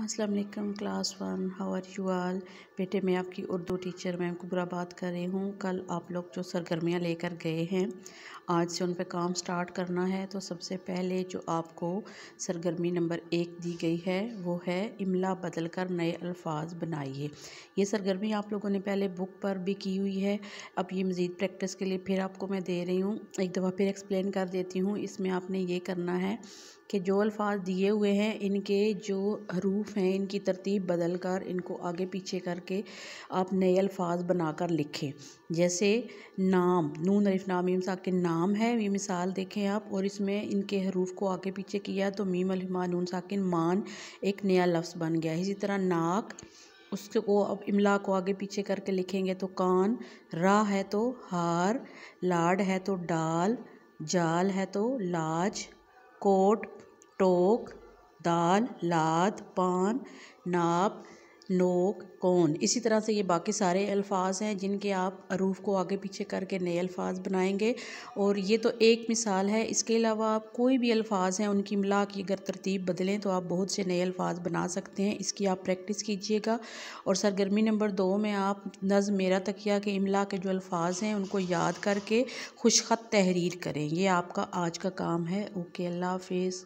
अस्सलाम वालेकुम class one how are you all बेटे मैं आपकी उर्दू टीचर मैम कुबरा बात कर रही हूँ कल आप लोग जो सरगर्मियाँ लेकर गए हैं आज से उन पर काम स्टार्ट करना है तो सबसे पहले जो आपको सरगर्मी नंबर एक दी गई है वो है इमला बदल कर नए अल्फाज बनाइए ये सरगर्मी आप लोगों ने पहले बुक पर भी की हुई है अब ये मज़ीद प्रैक्टिस के लिए फिर आपको मैं दे रही हूँ एक दफ़ा फिर एक्सप्लेन कर देती हूँ इसमें आपने ये करना है कि जो अल्फाज दिए हुए हैं इनके जो रू हरूफ हैं इनकी तरतीब बदल कर इनको आगे पीछे करके आप नए अल्फाज बनाकर लिखें जैसे नाम नून अरिफ नाम मीम साक के नाम है ये मिसाल देखें आप और इसमें इनके हरूफ को आगे पीछे किया तो मीम अलिमा नून साकिन मान एक नया लफ्ज़ बन गया इसी तरह नाक उसको अब इमला को आगे पीछे करके लिखेंगे तो कान रा है तो हार लाड है तो डाल जाल है तो लाज कोट टोक दाल लात पान नाप नोक कौन इसी तरह से ये बाकी सारे अल्फाज हैं जिनके आप अरूफ को आगे पीछे करके नए अल्फाज बनाएंगे और ये तो एक मिसाल है इसके अलावा आप कोई भी अल्फाज हैं उनकी मिला की अगर तरतीब बदलें तो आप बहुत से नए अल्फाज बना सकते हैं इसकी आप प्रैक्टिस कीजिएगा और सरगर्मी नंबर दो में आप नज़ मेरा तकिया के इमला के जो अल्फाज हैं उनको याद करके खुशखत तहरीर करें ये आपका आज का काम है ओके अल्लाह हाफिज़